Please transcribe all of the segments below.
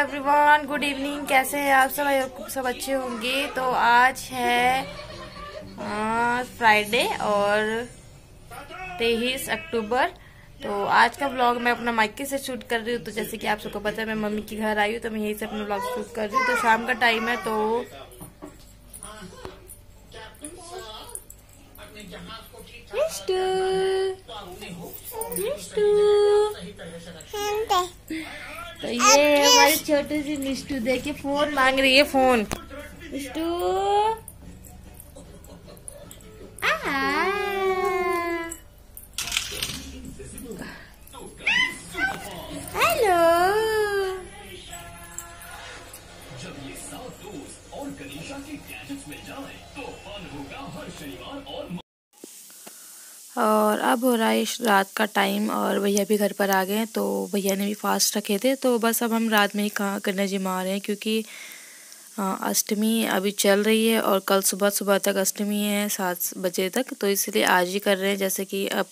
Everyone good evening कैसे हैं आप सब सब अच्छे होंगे तो आज है फ्राइडे और तेईस अक्टूबर तो आज का ब्लॉग मैं अपना माइके से शूट कर रही हूँ तो जैसे कि आप सबको पता है मैं मम्मी के घर आई हूँ तो मैं यहीं से अपना ब्लॉग शूट कर रही हूँ तो शाम का टाइम है तो मिस्टू मिस्टू तो ये छोटे छोटी सी दे के फोन मांग रही है फोन हेलो जब ये सात दोस्त और गणेशा के गैजेट्स जाए तो फन होगा हर शनिवार और और अब हो रहा है रात का टाइम और भैया भी घर पर आ गए हैं तो भैया ने भी फास्ट रखे थे तो बस अब हम रात में ही कहाँ करने मार रहे हैं क्योंकि अष्टमी अभी चल रही है और कल सुबह सुबह तक अष्टमी है सात बजे तक तो इसलिए आज ही कर रहे हैं जैसे कि अब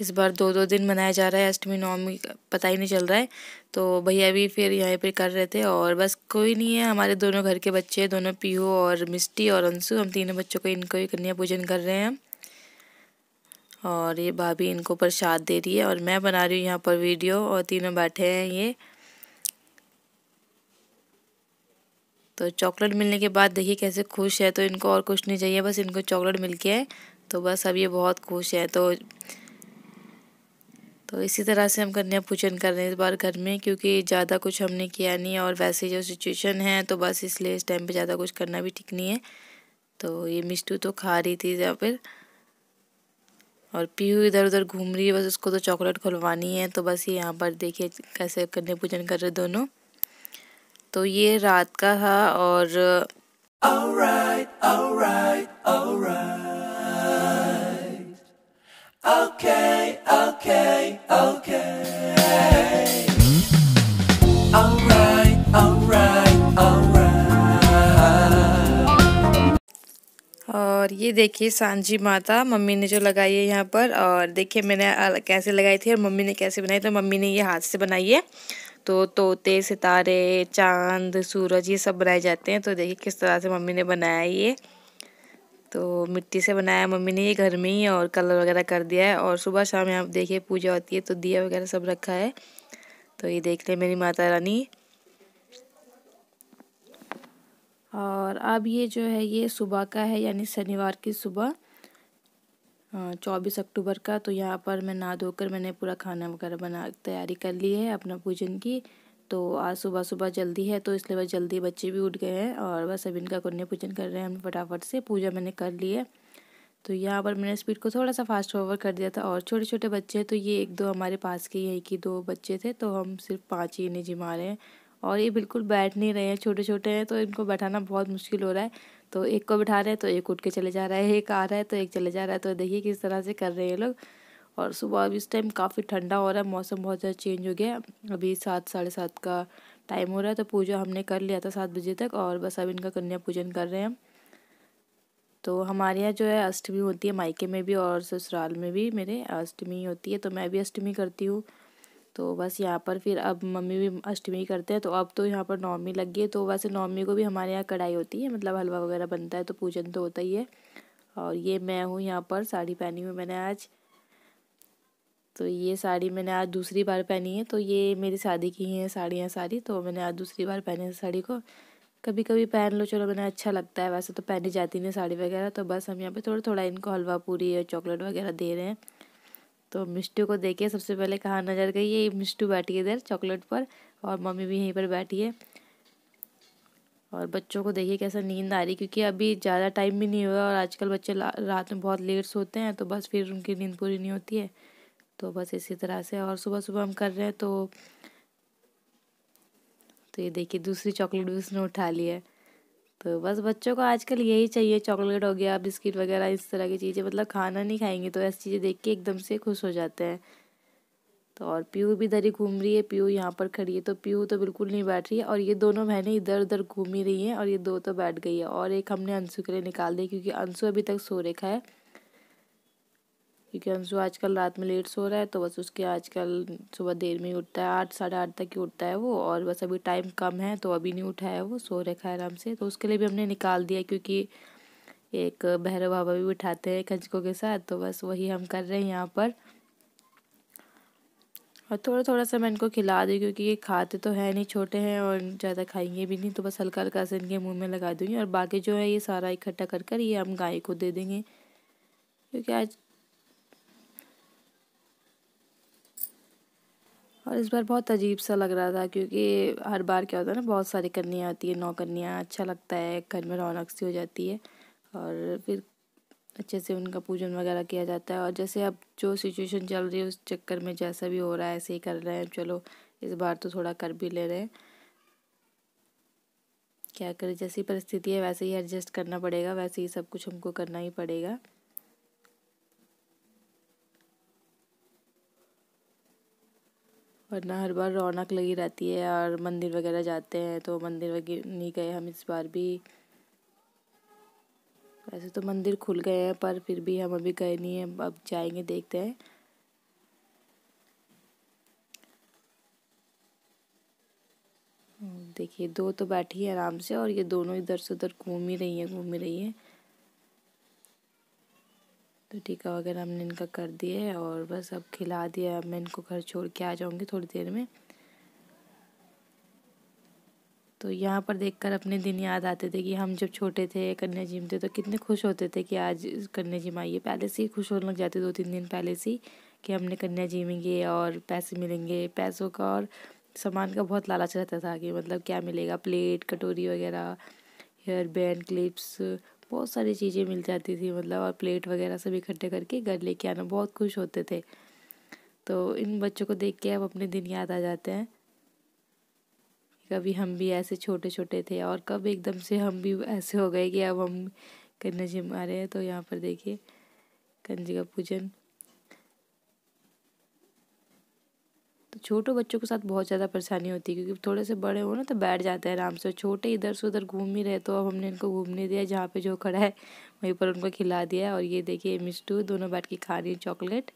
इस बार दो दो दिन मनाया जा रहा है अष्टमी नवमी पता ही नहीं चल रहा है तो भैया भी फिर यहाँ पर कर रहे थे और बस कोई नहीं है हमारे दोनों घर के बच्चे दोनों पीहू और मिष्टी और अंशु हम तीनों बच्चों को इनको ही कन्या पूजन कर रहे हैं और ये भाभी इनको प्रसाद दे रही है और मैं बना रही हूँ यहाँ पर वीडियो और तीनों बैठे हैं ये तो चॉकलेट मिलने के बाद देखिए कैसे खुश है तो इनको और कुछ नहीं चाहिए बस इनको चॉकलेट मिल के है तो बस अब ये बहुत खुश है तो तो इसी तरह से हम कन्या पूजन कर रहे हैं इस बार घर में क्योंकि ज़्यादा कुछ हमने किया नहीं और वैसे जो सिचुएशन है तो बस इसलिए इस टाइम पे ज़्यादा कुछ करना भी ठीक नहीं है तो ये मिस्टू तो खा रही थी या फिर और पीहू इधर उधर घूम रही है बस उसको तो चॉकलेट खुलवानी है तो बस ये यहाँ पर देखिए कैसे कन्या पूजन कर रहे दोनों तो ये रात का था और all right, all right, all right. Okay, okay, okay. और ये देखिए सांझी माता मम्मी ने जो लगाई है यहाँ पर और देखिए मैंने कैसे लगाई थी और मम्मी ने कैसे बनाई तो मम्मी ने ये हाथ से बनाई है तो तोते सितारे चांद सूरज ये सब बनाए जाते हैं तो देखिए किस तरह से मम्मी ने बनाया ये तो मिट्टी से बनाया मम्मी ने ये घर में ही और कलर वगैरह कर दिया है और सुबह शाम यहाँ देखिए पूजा होती है तो दिया वगैरह सब रखा है तो ये देख ले मेरी माता रानी और अब ये जो है ये सुबह का है यानी शनिवार की सुबह चौबीस अक्टूबर का तो यहाँ पर मैं नहा धोकर मैंने पूरा खाना वगैरह बना तैयारी कर ली है अपना पूजन की तो आज सुबह सुबह जल्दी है तो इसलिए बस जल्दी बच्चे भी उठ गए हैं और बस अभी इनका कन्या पूजन कर रहे हैं हम फटाफट से पूजा मैंने कर ली है तो यहाँ पर मैंने स्पीड को थोड़ा सा फास्ट फॉरवर्ड कर दिया था और छोटे छोटे बच्चे तो ये एक दो हमारे पास के यही की दो बच्चे थे तो हम सिर्फ पाँच ही इन्हें जिमा रहे हैं और ये बिल्कुल बैठ नहीं रहे हैं छोटे छोटे हैं तो इनको बैठाना बहुत मुश्किल हो रहा है तो एक को बैठा रहे हैं तो एक उठ के चले जा रहा है एक आ रहा है तो एक चले जा रहा है तो देखिए किस तरह से कर रहे हैं लोग और सुबह अभी इस टाइम काफ़ी ठंडा हो रहा है मौसम बहुत ज़्यादा चेंज हो गया अभी सात साढ़े सात का टाइम हो रहा है तो पूजा हमने कर लिया था सात बजे तक और बस अब इनका कन्या पूजन कर रहे हैं तो हमारे यहाँ जो है अष्टमी होती है मायके में भी और ससुराल में भी मेरे अष्टमी होती है तो मैं भी अष्टमी करती हूँ तो बस यहाँ पर फिर अब मम्मी भी अष्टमी करते हैं तो अब तो यहाँ पर नवमी लग गई है तो वैसे नवमी को भी हमारे यहाँ कढ़ाई होती है मतलब हलवा वगैरह बनता है तो पूजन तो होता ही है और ये मैं हूँ यहाँ पर साड़ी पहनी हुई मैंने आज तो ये साड़ी मैंने आज दूसरी बार पहनी है तो ये मेरी शादी की ही है साड़ियाँ सारी तो मैंने आज दूसरी बार पहनी है साड़ी को कभी कभी पहन लो चलो मैंने अच्छा लगता है वैसे तो पहनी जाती नहीं साड़ी वगैरह तो बस हम यहाँ पे थोड़ा थोड़ा इनको हलवा पूरी और चॉकलेट वगैरह दे रहे हैं तो मिष्टू को देखिए सबसे पहले कहाँ नज़र गई ये मिष्टू बैठी है इधर चॉकलेट पर और मम्मी भी यहीं पर बैठी है और बच्चों को देखिए कैसा नींद आ रही क्योंकि अभी ज़्यादा टाइम भी नहीं हुआ और आजकल बच्चे रात में बहुत लेट सोते हैं तो बस फिर उनकी नींद पूरी नहीं होती है तो बस इसी तरह से और सुबह सुबह हम कर रहे हैं तो तो ये देखिए दूसरी चॉकलेट भी उसने उठा ली है तो बस बच्चों को आजकल यही चाहिए चॉकलेट हो गया बिस्किट वगैरह इस तरह की चीज़ें मतलब खाना नहीं खाएंगे तो ऐसी चीज़ें देख के एकदम से खुश हो जाते हैं तो और पीयू भी इधर ही घूम रही है पीयू यहाँ पर खड़ी है तो पीयू तो बिल्कुल नहीं बैठ रही है और ये दोनों बहनें इधर उधर घूम ही रही हैं और ये दो तो बैठ गई है और एक हमने अंशु के लिए निकाल दी क्योंकि अंशु अभी तक सो रखा है क्योंकि अंशु आजकल रात में लेट सो रहा है तो बस उसके आजकल सुबह देर में ही उठता है आठ साढ़े आठ तक ही उठता है वो और बस अभी टाइम कम है तो अभी नहीं उठा है वो सो रखा है आराम से तो उसके लिए भी हमने निकाल दिया क्योंकि एक भैरव बाबा भी बिठाते हैं खंचकों के साथ तो बस वही हम कर रहे हैं यहाँ पर और थोड़ा थोड़ा सा मैं इनको खिला दी क्योंकि ये खाते तो हैं नहीं छोटे हैं और ज़्यादा खाएंगे भी नहीं तो बस हल्का हल्का से इनके मुँह में लगा दूँगी और बाकी जो है ये सारा इकट्ठा कर कर ये हम गाय को दे देंगे क्योंकि आज और इस बार बहुत अजीब सा लग रहा था क्योंकि हर बार क्या होता है ना बहुत सारी कन्नियाँ आती है नौ कन्नियाँ अच्छा लगता है घर में रौनक सी हो जाती है और फिर अच्छे से उनका पूजन वगैरह किया जाता है और जैसे अब जो सिचुएशन चल रही है उस चक्कर में जैसा भी हो रहा है ऐसे ही कर रहे हैं चलो इस बार तो थोड़ा कर भी ले रहे हैं क्या करें जैसी परिस्थिति है वैसे ही एडजस्ट करना पड़ेगा वैसे ही सब कुछ हमको करना ही पड़ेगा वरना हर बार रौनक लगी रहती है और मंदिर वगैरह जाते हैं तो मंदिर वगैरह नहीं गए हम इस बार भी वैसे तो मंदिर खुल गए हैं पर फिर भी हम अभी गए नहीं हैं अब जाएंगे देखते हैं देखिए दो तो बैठी है आराम से और ये दोनों इधर से उधर घूम ही रही हैं घूम ही रही हैं तो टीका वगैरह हमने इनका कर दिया है और बस अब खिला दिया अब मैं इनको घर छोड़ के आ जाऊँगी थोड़ी देर में तो यहाँ पर देखकर अपने दिन याद आते थे कि हम जब छोटे थे कन्या जिम थे तो कितने खुश होते थे कि आज कन्या जिम माइए पहले से ही खुश होने लग जाते दो तीन दिन पहले से ही कि हमने कन्या जिमेंगे और पैसे मिलेंगे पैसों का और सामान का बहुत लालच रहता था कि मतलब क्या मिलेगा प्लेट कटोरी वगैरह हेयर बैंड क्लिप्स बहुत सारी चीज़ें मिल जाती थी मतलब और प्लेट वगैरह सब इकट्ठे करके घर लेके आना बहुत खुश होते थे तो इन बच्चों को देख के अब अपने दिन याद आ जाते हैं कभी हम भी ऐसे छोटे छोटे थे और कब एकदम से हम भी ऐसे हो गए कि अब हम कन्या जी मारे हैं तो यहाँ पर देखिए कंजी का पूजन तो छोटे बच्चों के साथ बहुत ज़्यादा परेशानी होती है क्योंकि थोड़े से बड़े हो ना तो बैठ जाते हैं आराम से छोटे इधर से उधर घूम ही रहे तो अब हमने इनको घूमने दिया जहाँ पे जो खड़ा है वहीं पर उनको खिला दिया और ये देखिए मिस्टू दोनों बैठ के खा रही है चॉकलेट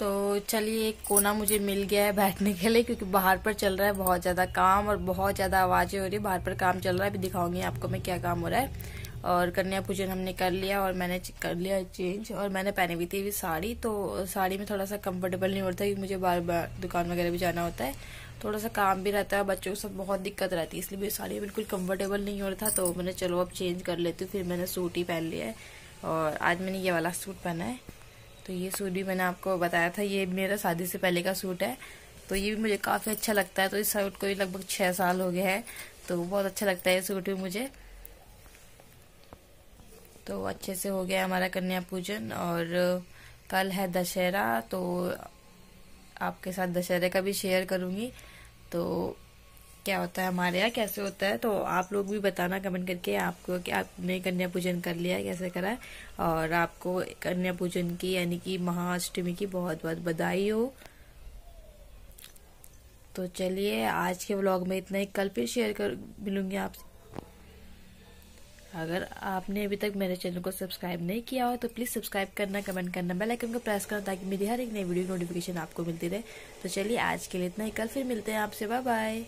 तो चलिए एक कोना मुझे मिल गया है बैठने के लिए क्योंकि बाहर पर चल रहा है बहुत ज़्यादा काम और बहुत ज़्यादा आवाज़ें हो रही है बाहर पर काम चल रहा है अभी दिखाऊंगी आपको मैं क्या काम हो रहा है और कन्या पूजन हमने कर लिया और मैंने कर लिया चेंज और मैंने पहनी हुई थी साड़ी तो साड़ी में थोड़ा सा कंफर्टेबल नहीं होता क्योंकि मुझे बार बार दुकान वगैरह भी जाना होता है थोड़ा सा काम भी रहता है बच्चों को सब बहुत दिक्कत रहती है इसलिए मेरी साड़ी बिल्कुल कंफर्टेबल नहीं हो रहा था तो मैंने चलो अब चेंज कर लेती हूँ फिर मैंने सूट ही पहन लिया है और आज मैंने ये वाला सूट पहना है तो ये सूट भी मैंने आपको बताया था ये मेरा शादी से पहले का सूट है तो ये भी मुझे काफ़ी अच्छा लगता है तो इस सूट को भी लगभग छः साल हो गया है तो बहुत अच्छा लगता है ये सूट भी मुझे तो अच्छे से हो गया हमारा कन्या पूजन और कल है दशहरा तो आपके साथ दशहरे का भी शेयर करूँगी तो क्या होता है हमारे यहाँ कैसे होता है तो आप लोग भी बताना कमेंट करके आपको कि आपने कन्या पूजन कर लिया कैसे करा है और आपको कन्या पूजन की यानी कि महाअष्टमी की बहुत बहुत बधाई हो तो चलिए आज के व्लॉग में इतना ही कल फिर शेयर कर मिलूंगी आपसे अगर आपने अभी तक मेरे चैनल को सब्सक्राइब नहीं किया हो तो प्लीज़ सब्सक्राइब करना कमेंट करना बेल आइकन को प्रेस करना ताकि मेरी हर एक नई वीडियो की नोटिफिकेशन आपको मिलती रहे तो चलिए आज के लिए इतना ही कल फिर मिलते हैं आपसे बाय बाय